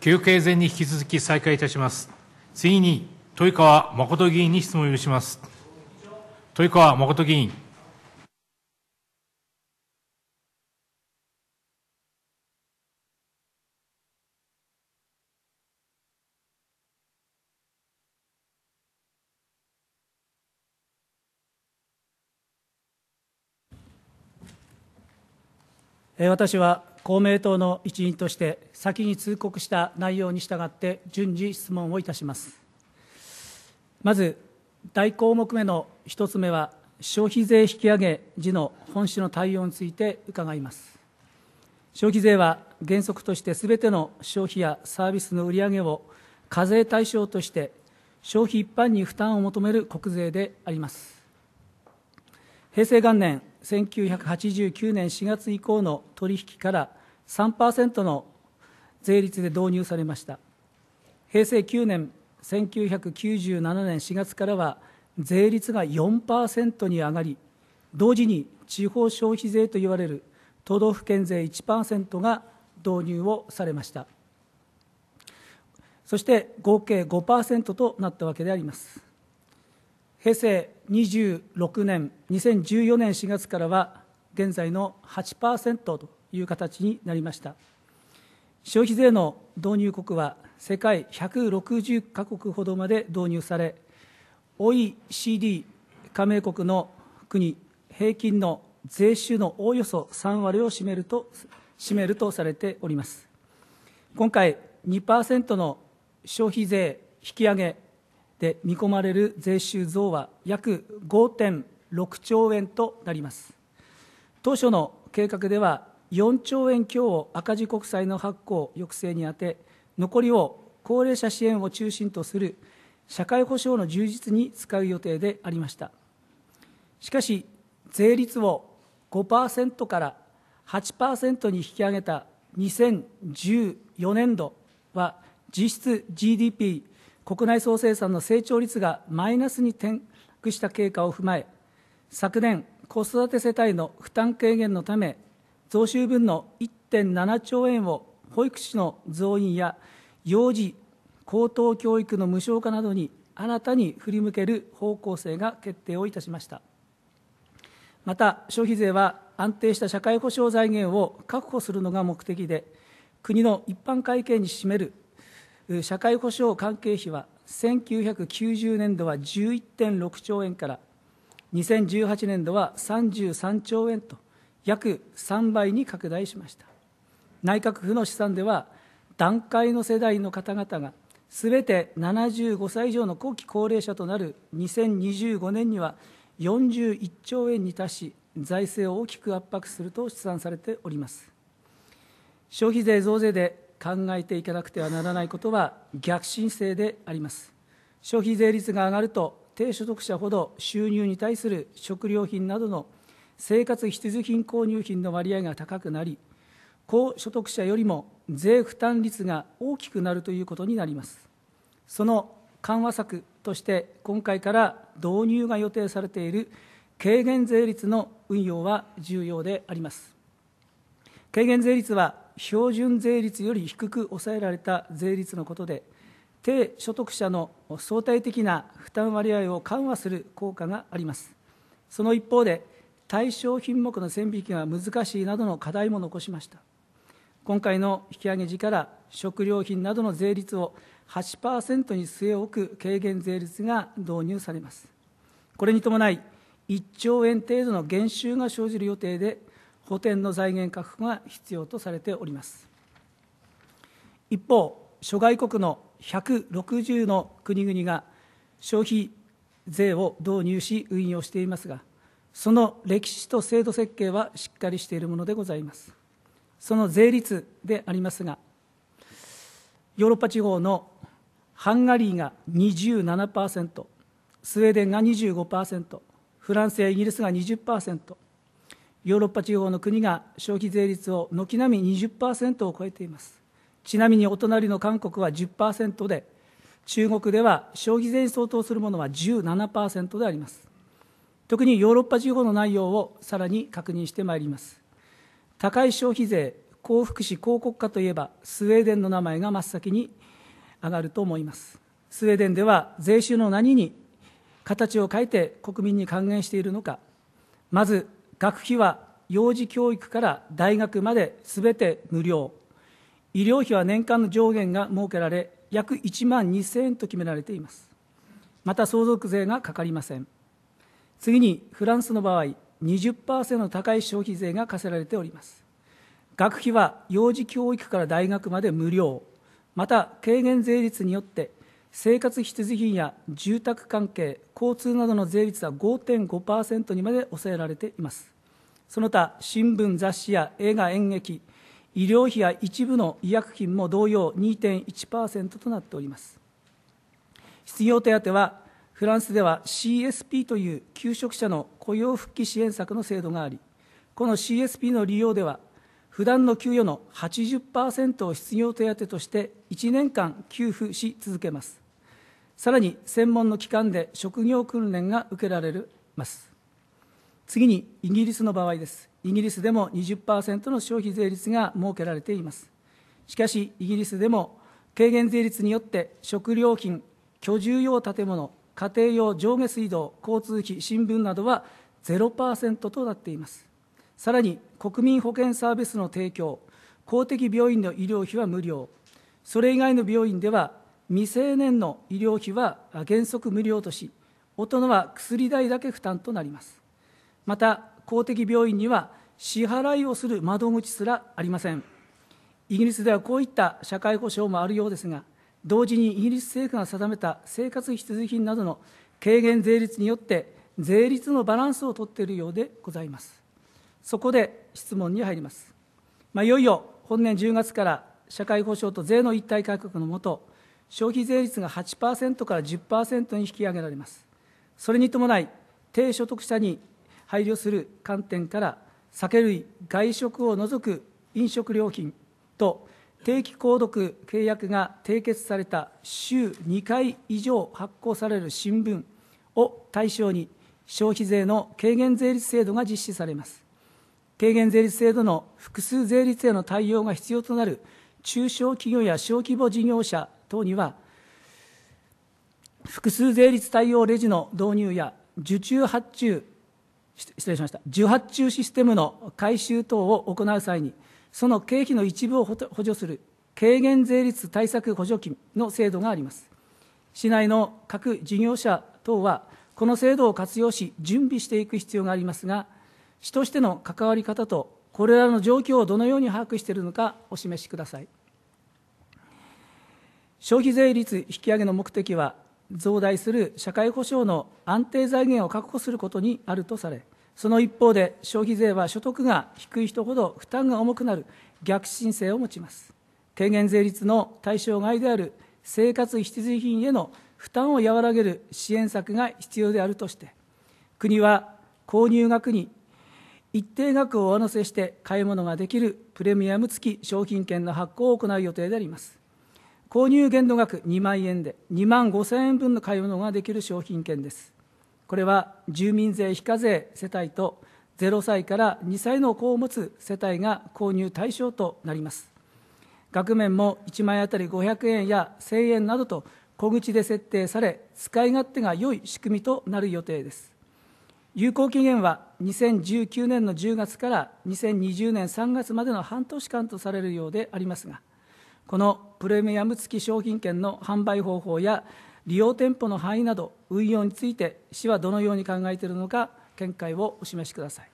休憩前に引き続き再開いたします。次に、豊川誠議員に質問を許します。豊川誠議員。私は公明党の一員として先に通告した内容に従って順次質問をいたしますまず大項目目の1つ目は消費税引き上げ時の本質の対応について伺います消費税は原則としてすべての消費やサービスの売り上げを課税対象として消費一般に負担を求める国税であります平成元年1989年4月以降の取引から3%の税率で導入されました平成9年1997年4月からは税率が4%に上がり同時に地方消費税といわれる都道府県税1%が導入をされましたそして合計5%となったわけであります平成26年、2014年4月からは、現在の8%という形になりました。消費税の導入国は、世界160カ国ほどまで導入され、OECD 加盟国の国平均の税収のおおよそ3割を占めると占めるとされております。今回2%の消費税引き上げで見込まれる税収増は約5.6兆円となります当初の計画では4兆円強を赤字国債の発行抑制に充て残りを高齢者支援を中心とする社会保障の充実に使う予定でありましたしかし税率を5%から8%に引き上げた2014年度は実質 GDP 国内総生産の成長率がマイナスに転覆した経過を踏まえ、昨年、子育て世帯の負担軽減のため、増収分の1.7兆円を保育士の増員や幼児・高等教育の無償化などに新たに振り向ける方向性が決定をいたしました。また、消費税は安定した社会保障財源を確保するのが目的で、国の一般会計に占める社会保障関係費は1990年度は11.6兆円から2018年度は33兆円と約3倍に拡大しました内閣府の試算では団塊の世代の方々がすべて75歳以上の後期高齢者となる2025年には41兆円に達し財政を大きく圧迫すると試算されております消費税増税で考えていかなくてはならないことは逆進性であります消費税率が上がると低所得者ほど収入に対する食料品などの生活必需品購入品の割合が高くなり高所得者よりも税負担率が大きくなるということになりますその緩和策として今回から導入が予定されている軽減税率の運用は重要であります軽減税率は標準税率より低く抑えられた税率のことで、低所得者の相対的な負担割合を緩和する効果があります。その一方で、対象品目の線引きが難しいなどの課題も残しました。今回の引き上げ時から食料品などの税率を8%に据え置く軽減税率が導入されます。これに伴い、1兆円程度の減収が生じる予定で補填の財源確保が必要とされております一方諸外国の160の国々が消費税を導入し運用していますがその歴史と制度設計はしっかりしているものでございますその税率でありますがヨーロッパ地方のハンガリーが27%スウェーデンが25%フランスやイギリスが20%ヨーロッパ地方の国が消費税率を軒並み20%を超えていますちなみにお隣の韓国は10%で中国では消費税に相当するものは17%であります特にヨーロッパ地方の内容をさらに確認してまいります高い消費税高福祉高国家といえばスウェーデンの名前が真っ先に上がると思いますスウェーデンでは税収の何に形を変えて国民に還元しているのかまず学費は幼児教育から大学まですべて無料医療費は年間の上限が設けられ約1万2000円と決められていますまた相続税がかかりません次にフランスの場合20%の高い消費税が課せられております学費は幼児教育から大学まで無料また軽減税率によって生活必需品や住宅関係交通などの税率は5.5%にまで抑えられていますその他新聞雑誌や映画演劇医療費や一部の医薬品も同様2.1%となっております失業手当はフランスでは CSP という求職者の雇用復帰支援策の制度がありこの CSP の利用では普段の給与の80%を失業手当として1年間給付し続けます。さらに専門の機関で職業訓練が受けられます。次にイギリスの場合です。イギリスでも20%の消費税率が設けられています。しかし、イギリスでも軽減税率によって食料品、居住用建物、家庭用上下水道、交通費、新聞などは0%となっています。さらに国民保険サービスの提供、公的病院の医療費は無料、それ以外の病院では未成年の医療費は原則無料とし、大人は薬代だけ負担となります。また、公的病院には支払いをする窓口すらありません。イギリスではこういった社会保障もあるようですが、同時にイギリス政府が定めた生活必需品などの軽減税率によって、税率のバランスをとっているようでございます。そこで質問に入ります、まあ、いよいよ本年10月から社会保障と税の一体改革のもと消費税率が8%から10%に引き上げられますそれに伴い低所得者に配慮する観点から酒類外食を除く飲食料品と定期購読契約が締結された週2回以上発行される新聞を対象に消費税の軽減税率制度が実施されます軽減税率制度の複数税率への対応が必要となる中小企業や小規模事業者等には、複数税率対応レジの導入や、受注発注、失礼しました、受発注システムの改修等を行う際に、その経費の一部を補助する軽減税率対策補助金の制度があります。市内の各事業者等は、この制度を活用し、準備していく必要がありますが、主としての関わり方とこれらの状況をどのように把握しているのかお示しください消費税率引き上げの目的は増大する社会保障の安定財源を確保することにあるとされその一方で消費税は所得が低い人ほど負担が重くなる逆進性を持ちます軽減税率の対象外である生活必需品への負担を和らげる支援策が必要であるとして国は購入額に一定額を上乗せして買い物ができるプレミアム付き商品券の発行を行う予定であります購入限度額2万円で2万5000円分の買い物ができる商品券ですこれは住民税非課税世帯と0歳から2歳の子を持つ世帯が購入対象となります額面も1枚当たり500円や1000円などと小口で設定され使い勝手が良い仕組みとなる予定です有効期限は2019年の10月から2020年3月までの半年間とされるようでありますがこのプレミアム付き商品券の販売方法や利用店舗の範囲など運用について市はどのように考えているのか見解をお示しください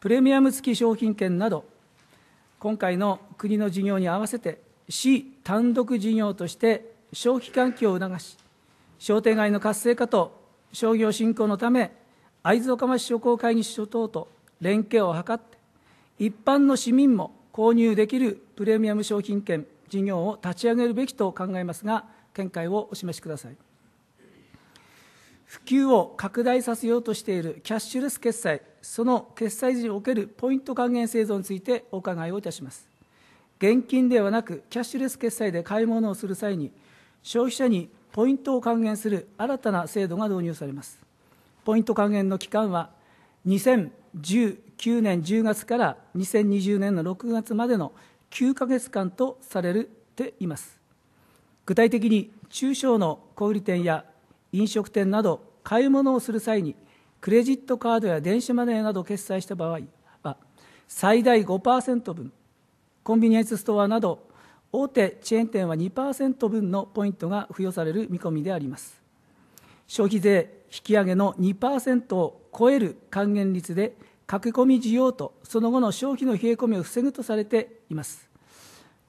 プレミアム付き商品券など今回の国の事業に合わせて市単独事業として消費喚起を促し商店街の活性化と商業振興のため会津岡町商工会議所等と連携を図って一般の市民も購入できるプレミアム商品券事業を立ち上げるべきと考えますが見解をお示しください普及を拡大させようとしているキャッシュレス決済その決済時におけるポイント還元製造についてお伺いをいたします現金ではなくキャッシュレス決済で買い物をする際に消費者にポイントを還元する新たな制度が導入されますポイント還元の期間は2019年10月から2020年の6月までの9か月間とされています具体的に中小の小売店や飲食店など買い物をする際にクレジットカードや電子マネーなど決済した場合は最大5%分コンビニエンスストアなど大手チェーン店は2%分のポイントが付与される見込みであります消費税引き上げの2%を超える還元率で駆け込み需要とその後の消費の冷え込みを防ぐとされています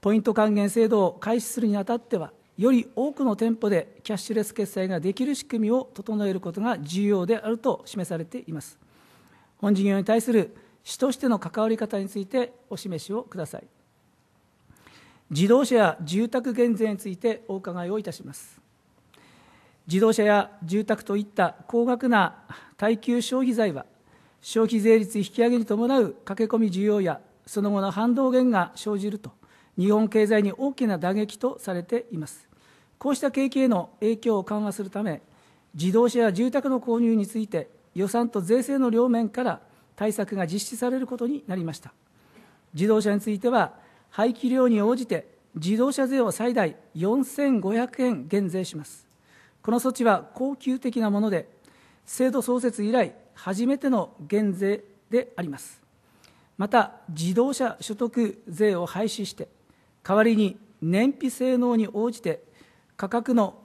ポイント還元制度を開始するにあたってはより多くの店舗でキャッシュレス決済ができる仕組みを整えることが重要であると示されています本事業に対する市としての関わり方についてお示しをください自動車や住宅減税についてお伺いをいたします自動車や住宅といった高額な耐久消費財は消費税率引き上げに伴う駆け込み需要やその後の反動減が生じると日本経済に大きな打撃とされていますこうした景気への影響を緩和するため自動車や住宅の購入について予算と税制の両面から対策が実施されることになりました自動車については排気量に応じて自動車税を最大4500円減税しますこの措置は恒久的なもので、制度創設以来、初めての減税であります。また、自動車所得税を廃止して、代わりに燃費性能に応じて、価格の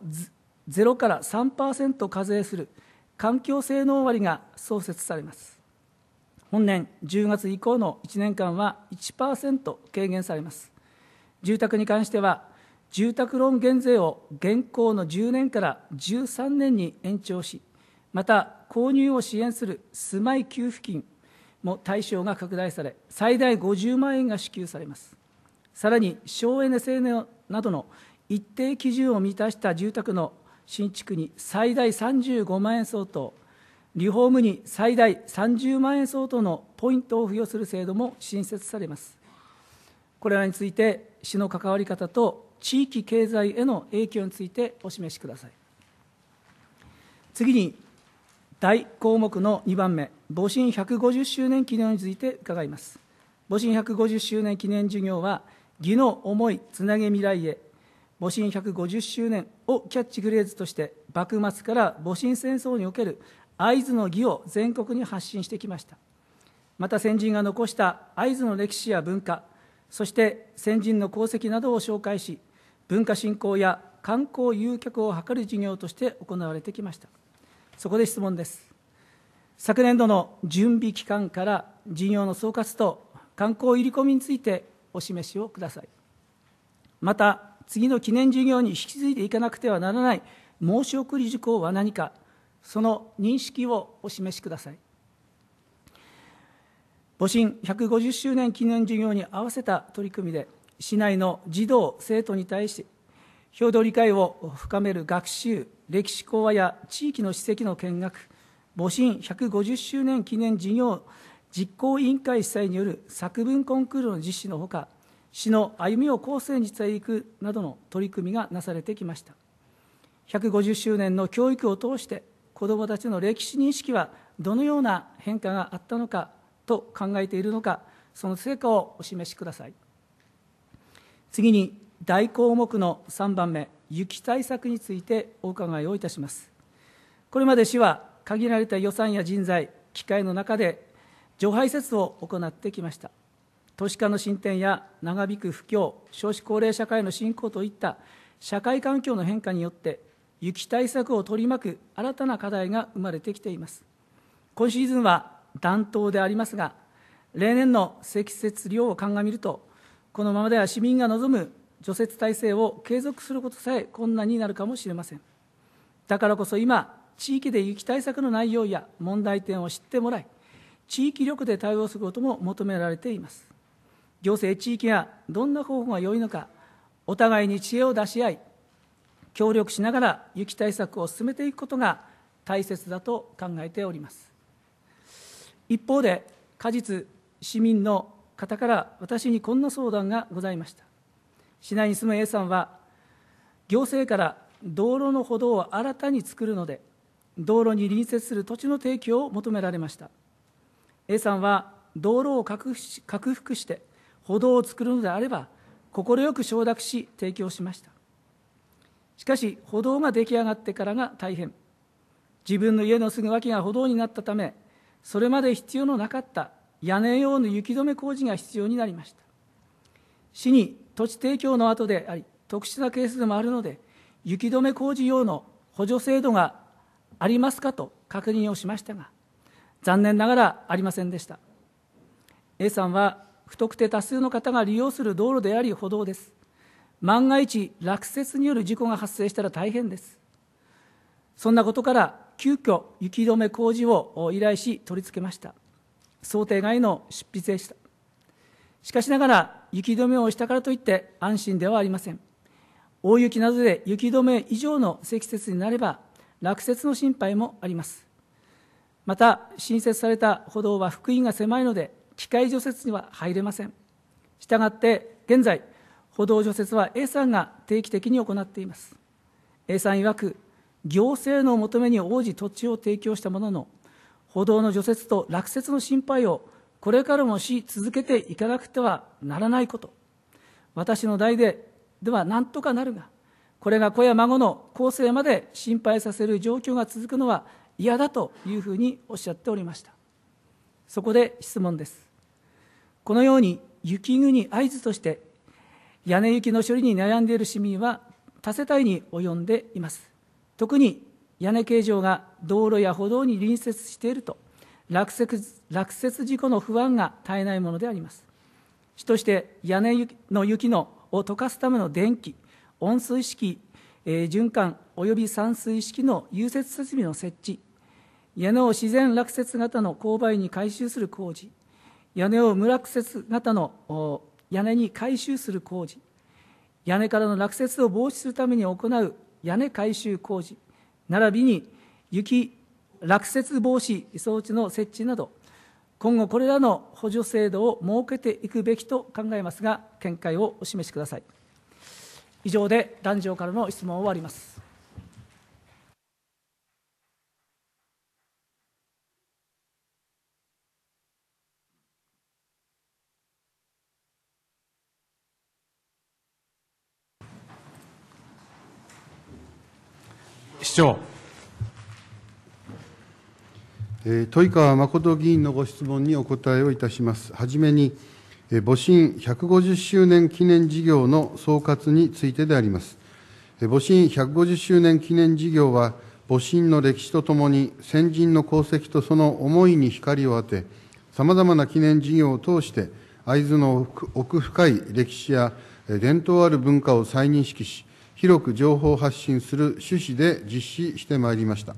0から3%課税する環境性能割が創設されます。本年10月以降の1年間は1%軽減されます。住宅に関しては、住宅ローン減税を現行の10年から13年に延長し、また購入を支援する住まい給付金も対象が拡大され、最大50万円が支給されます。さらに省エネ性能などの一定基準を満たした住宅の新築に最大35万円相当、リフォームに最大30万円相当のポイントを付与する制度も新設されます。これらについて、市の関わり方と地域経済への影響についてお示しください次に大項目の2番目戊辰150周年記念について伺います戊辰150周年記念事業は義の思いつなげ未来へ戊辰150周年をキャッチフレーズとして幕末から戊辰戦争における会津の義を全国に発信してきましたまた先人が残した会津の歴史や文化そして先人の功績などを紹介し文化振興や観光誘客を図る事業として行われてきましたそこで質問です昨年度の準備期間から事業の総括と観光入り込みについてお示しをくださいまた次の記念事業に引き継いでいかなくてはならない申し送り事項は何かその認識をお示しください戊辰150周年記念事業に合わせた取り組みで市内の児童生徒に対し共同理解を深める学習歴史講話や地域の史跡の見学戊辰150周年記念事業実行委員会主催による作文コンクールの実施のほか市の歩みを後世に伝えていくなどの取り組みがなされてきました150周年の教育を通して子どもたちの歴史認識はどのような変化があったのかと考えているのかその成果をお示しください次に大項目の3番目雪対策についてお伺いをいたしますこれまで市は限られた予算や人材機会の中で除排雪を行ってきました都市化の進展や長引く不況少子高齢社会の進行といった社会環境の変化によって雪対策を取り巻く新たな課題が生まれてきています今シーズンは暖冬でありますが例年の積雪量を鑑みるとこのままでは市民が望む除雪体制を継続することさえ困難になるかもしれません。だからこそ今、地域で雪対策の内容や問題点を知ってもらい、地域力で対応することも求められています。行政、地域がどんな方法が良いのか、お互いに知恵を出し合い、協力しながら雪対策を進めていくことが大切だと考えております。一方で、果実、市民の方から私にこんな相談がございました市内に住む A さんは行政から道路の歩道を新たに作るので道路に隣接する土地の提供を求められました A さんは道路を拡幅して歩道を作るのであれば快く承諾し提供しましたしかし歩道が出来上がってからが大変自分の家のすぐ脇が歩道になったためそれまで必要のなかった屋根用の雪止め工事が必要になりました市に土地提供の後であり特殊なケースでもあるので雪止め工事用の補助制度がありますかと確認をしましたが残念ながらありませんでした A さんは不特定多数の方が利用する道路であり歩道です万が一落雪による事故が発生したら大変ですそんなことから急遽雪止め工事を依頼し取り付けました想定外の執筆でした。しかしながら、雪止めをしたからといって安心ではありません。大雪などで雪止め以上の積雪になれば、落雪の心配もあります。また、新設された歩道は福音が狭いので、機械除雪には入れません。したがって、現在、歩道除雪は A さんが定期的に行っています。A さん曰く、行政の求めに応じ土地を提供したものの、歩道の除雪と落雪の心配をこれからもし続けていかなくてはならないこと、私の代でではなんとかなるが、これが子や孫の後世まで心配させる状況が続くのは嫌だというふうにおっしゃっておりました。そこで質問です。このように雪国合図として、屋根雪の処理に悩んでいる市民は多世帯に及んでいます。特に屋根形状が道路や歩道に隣接していると落雪落雪事故の不安が絶えないものであります主として屋根の雪のを溶かすための電気温水式、えー、循環および散水式の融雪設備の設置屋根を自然落雪型の勾配に改修する工事屋根を無落雪型の屋根に改修する工事屋根からの落雪を防止するために行う屋根改修工事並びに雪、落雪防止装置の設置など、今後、これらの補助制度を設けていくべきと考えますが、見解をお示しください。以上で、壇上からの質問を終わります。市長。豊川誠議員のご質問にお答えをいたします。はじめに、戊辰150周年記念事業の総括についてであります。戊辰150周年記念事業は、戊辰の歴史とともに先人の功績とその思いに光を当て、さまざまな記念事業を通して、会津の奥深い歴史や伝統ある文化を再認識し、広く情報発信する趣旨で実施してまいりました。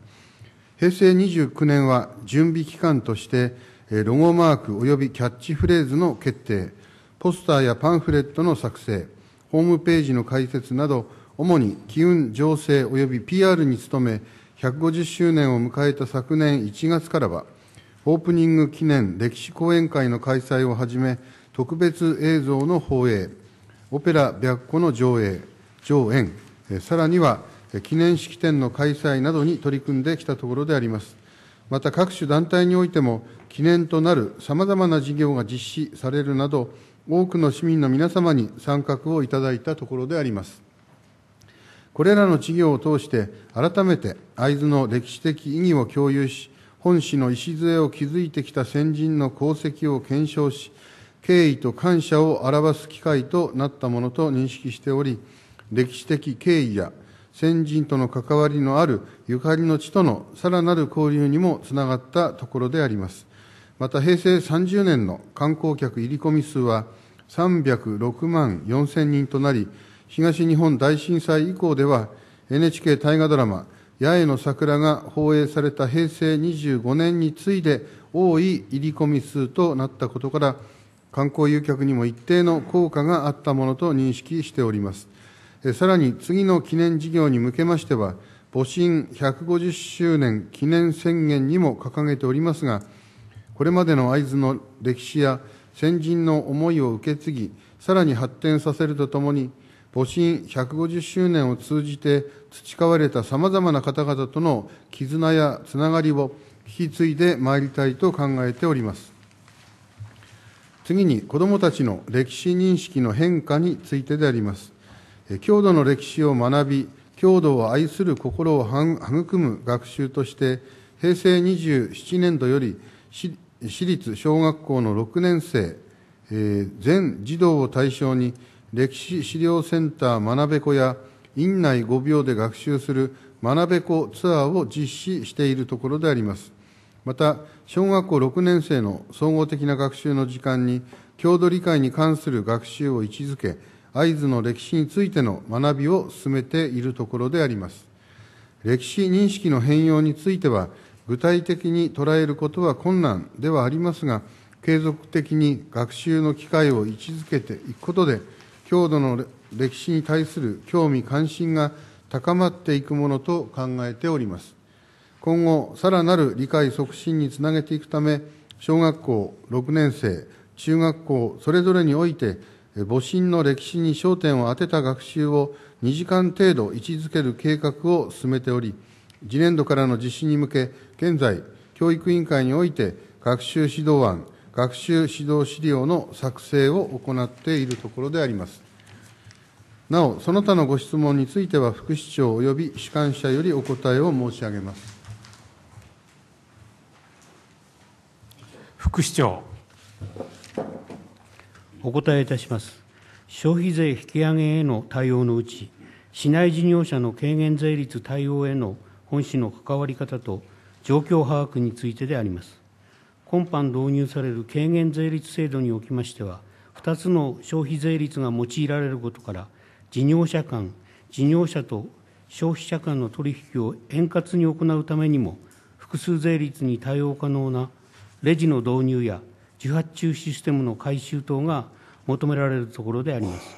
平成29年は準備期間として、ロゴマーク及びキャッチフレーズの決定、ポスターやパンフレットの作成、ホームページの開設など、主に機運情勢及び PR に努め、150周年を迎えた昨年1月からは、オープニング記念歴史講演会の開催をはじめ、特別映像の放映、オペラ白虎の上映、上演、さらには記念式典の開催などに取り組んできたところであります。また各種団体においても、記念となるさまざまな事業が実施されるなど、多くの市民の皆様に参画をいただいたところであります。これらの事業を通して、改めて会津の歴史的意義を共有し、本市の礎を築いてきた先人の功績を検証し、敬意と感謝を表す機会となったものと認識しており、歴史的敬意や先人との関わりのあるゆかりの地とのさらなる交流にもつながったところであります。また平成30年の観光客入り込み数は306万4000人となり、東日本大震災以降では NHK 大河ドラマ、八重の桜が放映された平成25年に次いで多い入り込み数となったことから、観光誘客にも一定の効果があったものと認識しております。さらに次の記念事業に向けましては、戊辰150周年記念宣言にも掲げておりますが、これまでの会津の歴史や先人の思いを受け継ぎ、さらに発展させるとともに、戊辰150周年を通じて培われたさまざまな方々との絆やつながりを引き継いでまいりたいと考えております。次に、子どもたちの歴史認識の変化についてであります。郷土の歴史を学び郷土を愛する心を育む学習として平成27年度より市立小学校の6年生、えー、全児童を対象に歴史資料センター学べ子や院内5秒で学習する学べ子ツアーを実施しているところでありますまた小学校6年生の総合的な学習の時間に郷土理解に関する学習を位置づけ会津の歴史についての学びを進めているところであります。歴史認識の変容については、具体的に捉えることは困難ではありますが、継続的に学習の機会を位置づけていくことで、郷土の歴史に対する興味関心が高まっていくものと考えております。今後、さらなる理解促進につなげていくため、小学校6年生、中学校それぞれにおいて、戊辰の歴史に焦点を当てた学習を2時間程度位置づける計画を進めており、次年度からの実施に向け、現在、教育委員会において学習指導案、学習指導資料の作成を行っているところであります。なお、その他のご質問については、副市長及び主管者よりお答えを申し上げます。副市長。お答えいたします。消費税引き上げへの対応のうち、市内事業者の軽減税率対応への本市の関わり方と状況把握についてであります。今般導入される軽減税率制度におきましては、2つの消費税率が用いられることから、事業者間、事業者と消費者間の取引を円滑に行うためにも、複数税率に対応可能なレジの導入や受発注システムの改修等が求められるところであります。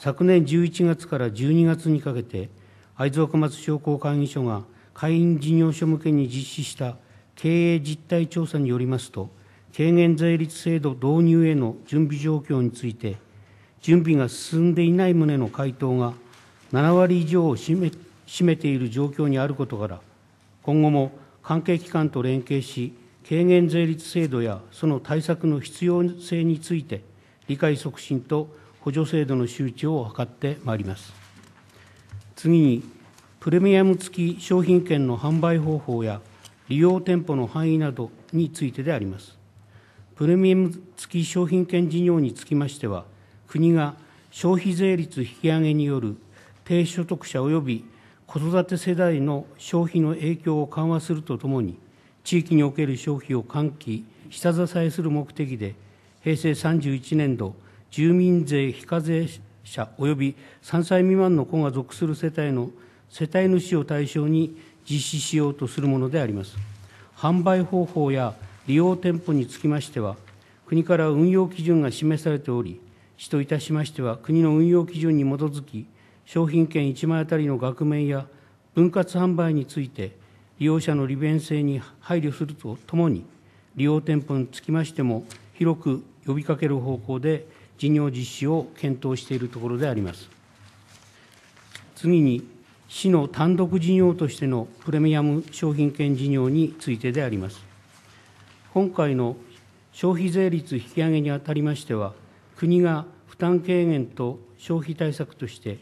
昨年11月から12月にかけて、会津若松商工会議所が会員事業所向けに実施した経営実態調査によりますと、軽減税率制度導入への準備状況について、準備が進んでいない旨の回答が7割以上を占め占めている状況にあることから、今後も関係機関と連携し、軽減税率制度やその対策の必要性について、理解促進と補助制度の周知を図ってまいります。次に、プレミアム付き商品券の販売方法や利用店舗の範囲などについてであります。プレミアム付き商品券事業につきましては、国が消費税率引き上げによる低所得者及び子育て世代の消費の影響を緩和するとともに、地域における消費を喚起、下支えする目的で、平成31年度、住民税非課税者及び3歳未満の子が属する世帯の世帯主を対象に実施しようとするものであります。販売方法や利用店舗につきましては、国から運用基準が示されており、市といたしましては、国の運用基準に基づき、商品券1枚あたりの額面や分割販売について、利用者の利便性に配慮するとともに、利用店舗につきましても、広く呼びかける方向で事業実施を検討しているところであります。次に、市の単独事業としてのプレミアム商品券事業についてであります。今回の消費税率引き上げにあたりましては、国が負担軽減と消費対策として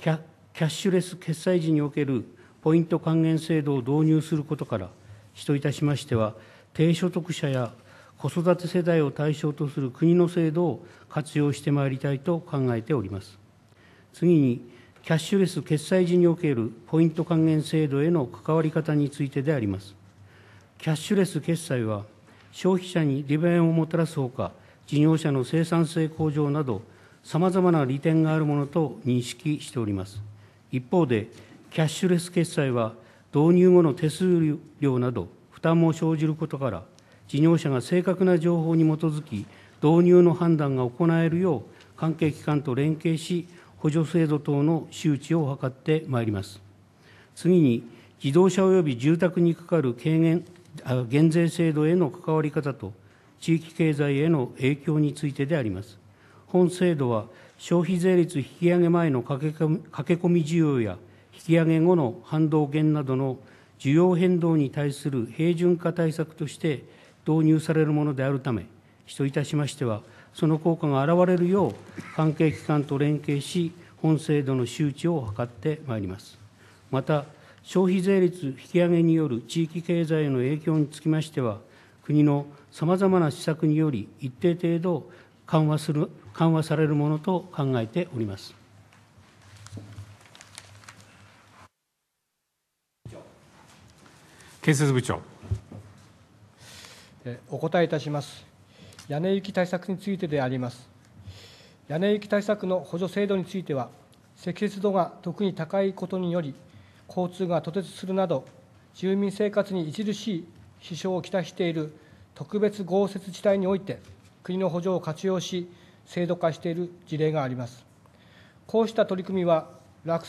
キャ、キャッシュレス決済時におけるポイント還元制度を導入することから、市といたしましては、低所得者や子育て世代を対象とする国の制度を活用してまいりたいと考えております。次に、キャッシュレス決済時におけるポイント還元制度への関わり方についてであります。キャッシュレス決済は、消費者に利便をもたらすほか、事業者の生産性向上など、さまざまな利点があるものと認識しております。一方で、キャッシュレス決済は導入後の手数料など負担も生じることから、事業者が正確な情報に基づき、導入の判断が行えるよう、関係機関と連携し、補助制度等の周知を図ってまいります。次に、自動車及び住宅にかかる軽減減税制度への関わり方と、地域経済への影響についてであります。本制度は消費税率引き上げ前の駆け込み需要や引き上げ後の反動減などの需要変動に対する平準化対策として導入されるものであるため、市といたしましては、その効果が現れるよう、関係機関と連携し、本制度の周知を図ってまいります。また、消費税率引き上げによる地域経済への影響につきましては、国のさまざまな施策により、一定程度緩和する緩和されるものと考えております。建設部長。お答えいたします。屋根雪対策についてであります。屋根雪対策の補助制度については、積雪度が特に高いことにより、交通が途絶するなど、住民生活に著しい支障をきたしている特別豪雪地帯において、国の補助を活用し、制度化している事例があります。こうした取り組みは落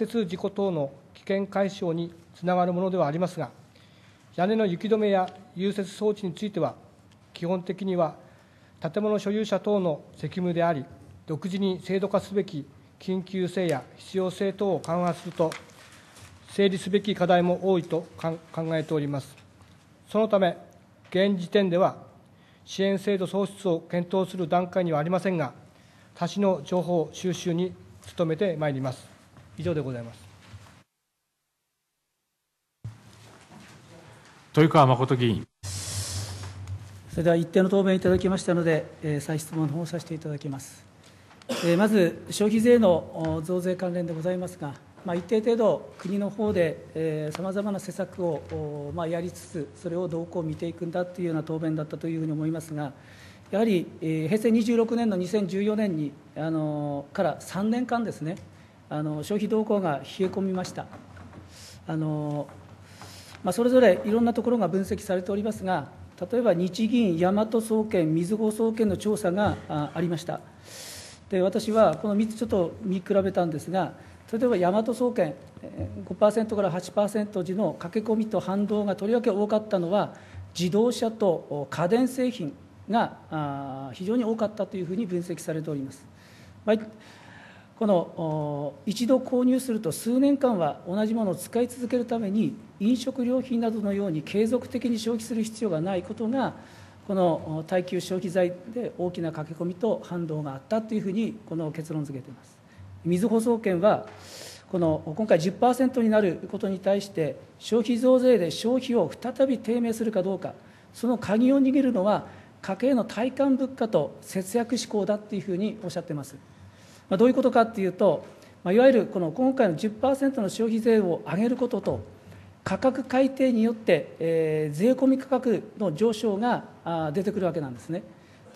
雪事故等の危険解消につながるものではありますが、屋根の雪止めや融雪装置については、基本的には建物所有者等の責務であり、独自に制度化すべき緊急性や必要性等を勘案すると、整理すべき課題も多いと考えております。そのため、現時点では、支援制度創出を検討する段階にはありませんが、多種の情報収集に努めてまいります。以上でございます。豊川誠議員。それでは一定の答弁いただきましたので、えー、再質問の方させていただきます。えー、まず、消費税の増税関連でございますが、まあ、一定程度、国の方でさまざまな施策を、まあ、やりつつ、それをどうこう見ていくんだというような答弁だったというふうに思いますが、やはり、えー、平成26年の2014年にあのから3年間ですね、あの消費動向が冷え込みました。あのまあ、それぞれいろんなところが分析されておりますが、例えば日銀、大和総研、みずほ総研の調査がありました。で私はこの3つちょっと見比べたんですが、例えば大和総研、5%から8%時の駆け込みと反動がとりわけ多かったのは、自動車と家電製品が非常に多かったというふうに分析されております。この一度購入すると数年間は同じものを使い続けるために飲食料品などのように継続的に消費する必要がないことがこの耐久消費財で大きな駆け込みと反動があったというふうにこの結論付けています。みずほ総研はこの今回10%になることに対して消費増税で消費を再び低迷するかどうかその鍵を握るのは家計の体感物価と節約志向だというふうにおっしゃっています。まあ、どういうことかというと、まあ、いわゆるこの今回の10%の消費税を上げることと価格改定によって、えー、税込み価格の上昇があ出てくるわけなんですね。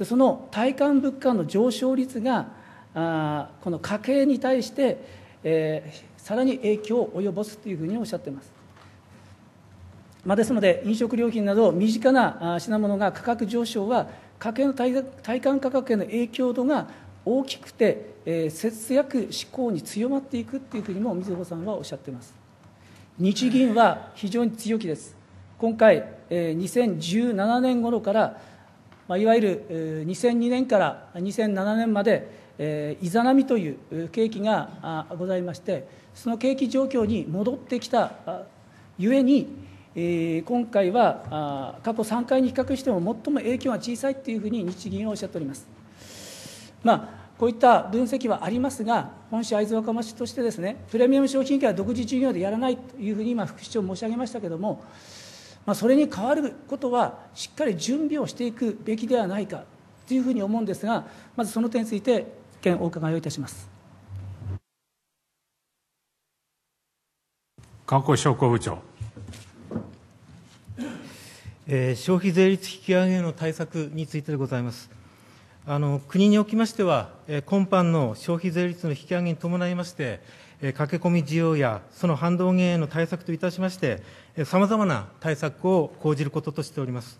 でその体感物価の上昇率があこの家計に対して、えー、さらに影響を及ぼすというふうにおっしゃってます。まあ、ですので、飲食料品など身近な品物が価格上昇は、家計の体感価格への影響度が大きくて、えー、節約志向に強まっていくというふうにも、みずほさんはおっしゃっています。日銀は非常に強気です。今回、え2017年頃から、まあ、いわゆる、え2002年から2007年まで、えー、イザナミという景気がございまして、その景気状況に戻ってきたゆえに、え今回は過去3回に比較しても最も影響が小さいというふうに日銀はおっしゃっております。まあこういった分析はありますが、本市会津若松市としてですね、プレミアム商品券は独自事業でやらないというふうに今、副市長申し上げましたけれども、まあ、それに代わることは、しっかり準備をしていくべきではないかというふうに思うんですが、まずその点について、県お伺いをいたします。観光商工部長。えー、消費税率引き上げの対策についてでございます。国におきましては、今般の消費税率の引き上げに伴いまして、駆け込み需要やその反動減への対策といたしまして、さまざまな対策を講じることとしております。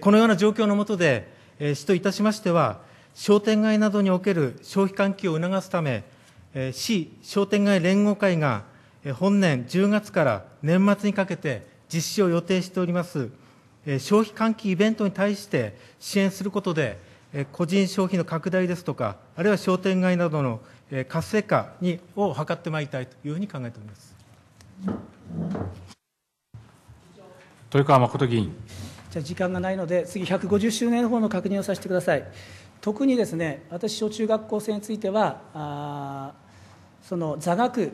このような状況の下で、市といたしましては、商店街などにおける消費喚起を促すため、市商店街連合会が本年10月から年末にかけて実施を予定しております、消費喚起イベントに対して支援することで、個人消費の拡大ですとか、あるいは商店街などの活性化にを図ってまいりたいというふうに考えております。豊川誠議員。じゃ時間がないので、次、150周年の方の確認をさせてください。特にですね、私、小中学校生については、あその座学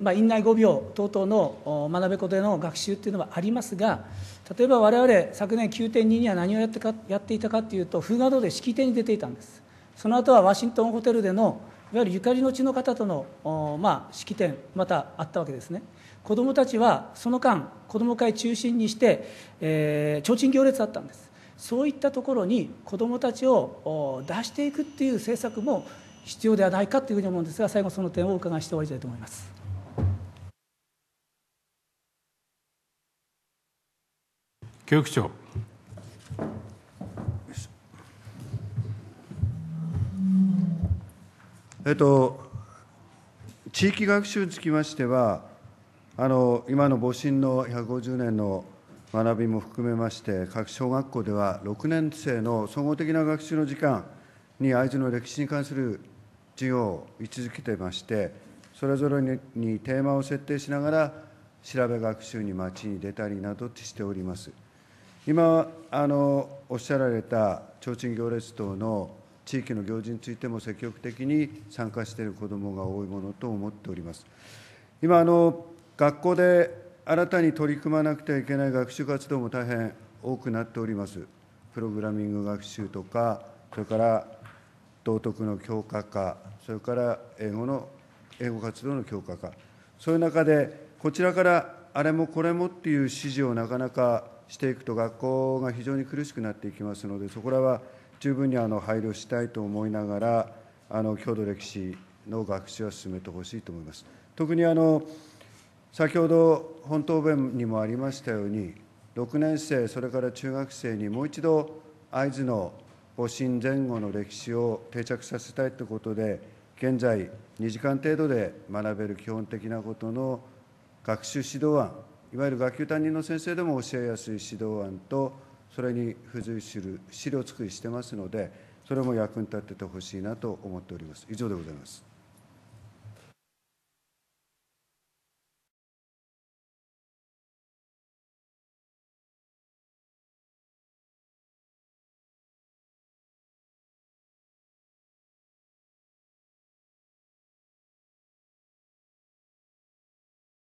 まあ、院内5秒等々の学べことでの学習っていうのはありますが例えば我々昨年9.2には何をやってかやっていたかというと風ー堂で式典に出ていたんですその後はワシントンホテルでのいわゆるゆかりの地の方との、まあ、式典またあったわけですね子どもたちはその間子ども会中心にしてえー、提灯行列だったんですそういったところに子どもたちを出していくっていう政策も必要ではないかというふうに思うんですが最後その点をお伺いして終わりたいと思います。教育長えっと、地域学習につきましては、あの今の戊辰の150年の学びも含めまして、各小学校では6年生の総合的な学習の時間に会津の歴史に関する事業を位置づけてましてそれぞれにテーマを設定しながら調べ学習に街に出たりなどしております今あのおっしゃられた提灯行列等の地域の行事についても積極的に参加している子どもが多いものと思っております今あの学校で新たに取り組まなくてはいけない学習活動も大変多くなっておりますプログラミング学習とかそれから道徳の教科化それから英語の、英語活動の強化化、そういう中で、こちらからあれもこれもっていう指示をなかなかしていくと、学校が非常に苦しくなっていきますので、そこらは十分にあの配慮したいと思いながら、あの郷土歴史の学習は進めてほしいと思います。特にあの先ほど本答弁にもありましたように6年生それから中学生にもう一度会津の方針前後の歴史を定着させたいということで、現在、2時間程度で学べる基本的なことの学習指導案、いわゆる学級担任の先生でも教えやすい指導案と、それに付随する資料作りしてますので、それも役に立っててほしいなと思っております。以上でございます。